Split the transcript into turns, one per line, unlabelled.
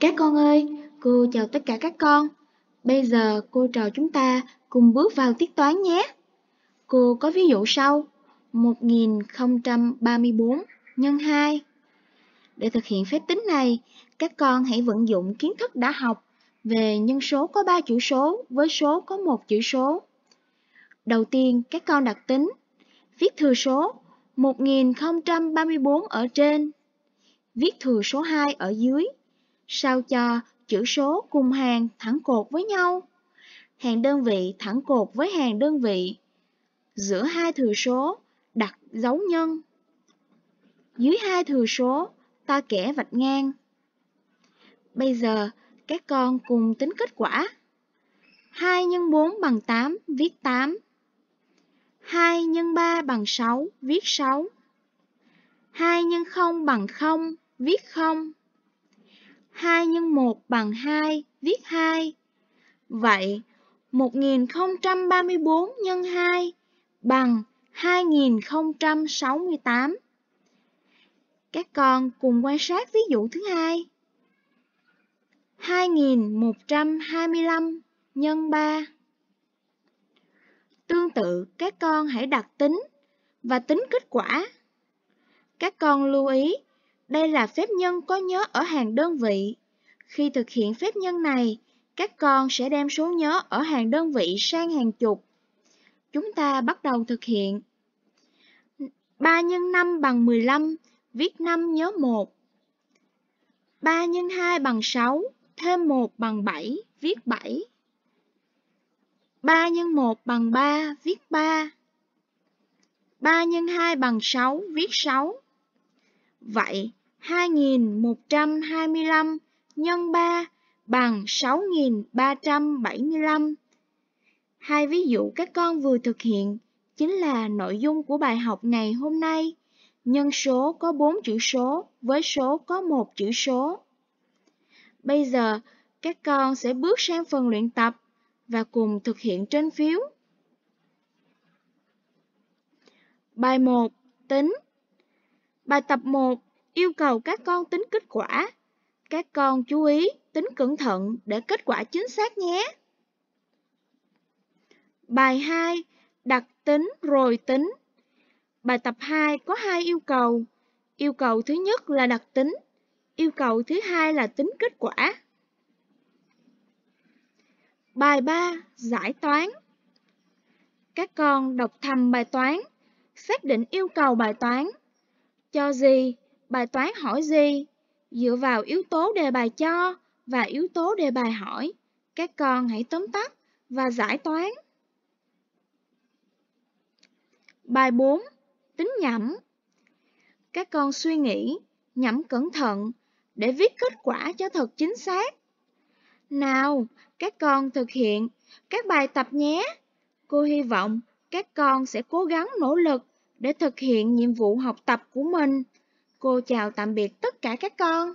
Các con ơi, cô chào tất cả các con. Bây giờ cô trò chúng ta cùng bước vào tiết toán nhé. Cô có ví dụ sau: 1034 nhân 2. Để thực hiện phép tính này, các con hãy vận dụng kiến thức đã học về nhân số có 3 chữ số với số có 1 chữ số. Đầu tiên, các con đặt tính, viết thừa số 1034 ở trên, viết thừa số 2 ở dưới sao cho chữ số cùng hàng thẳng cột với nhau, hàng đơn vị thẳng cột với hàng đơn vị, giữa hai thừa số đặt dấu nhân. Dưới hai thừa số ta kẻ vạch ngang. Bây giờ các con cùng tính kết quả. 2 x 4 bằng 8 viết 8. 2 x 3 bằng 6 viết 6. 2 x 0 bằng 0 viết 0. 2 x 1 bằng 2, viết 2. Vậy, 1034 x 2 bằng 2068. Các con cùng quan sát ví dụ thứ hai. 2125 nhân 3. Tương tự, các con hãy đặt tính và tính kết quả. Các con lưu ý đây là phép nhân có nhớ ở hàng đơn vị. Khi thực hiện phép nhân này, các con sẽ đem số nhớ ở hàng đơn vị sang hàng chục. Chúng ta bắt đầu thực hiện. 3 x 5 bằng 15, viết 5 nhớ 1. 3 x 2 bằng 6, thêm 1 bằng 7, viết 7. 3 x 1 bằng 3, viết 3. 3 x 2 bằng 6, viết 6. Vậy, 2125 nhân 3 bằng 6375. Hai ví dụ các con vừa thực hiện chính là nội dung của bài học ngày hôm nay. Nhân số có 4 chữ số với số có 1 chữ số. Bây giờ, các con sẽ bước sang phần luyện tập và cùng thực hiện trên phiếu. Bài 1. Tính Bài tập 1 yêu cầu các con tính kết quả. Các con chú ý tính cẩn thận để kết quả chính xác nhé. Bài 2. Đặt tính rồi tính. Bài tập 2 có hai yêu cầu. Yêu cầu thứ nhất là đặt tính. Yêu cầu thứ hai là tính kết quả. Bài 3. Giải toán. Các con đọc thầm bài toán, xác định yêu cầu bài toán. Cho gì Bài toán hỏi gì? Dựa vào yếu tố đề bài cho và yếu tố đề bài hỏi, các con hãy tóm tắt và giải toán. Bài 4. Tính nhẩm Các con suy nghĩ, nhẩm cẩn thận để viết kết quả cho thật chính xác. Nào, các con thực hiện các bài tập nhé. Cô hy vọng các con sẽ cố gắng nỗ lực để thực hiện nhiệm vụ học tập của mình Cô chào tạm biệt tất cả các con.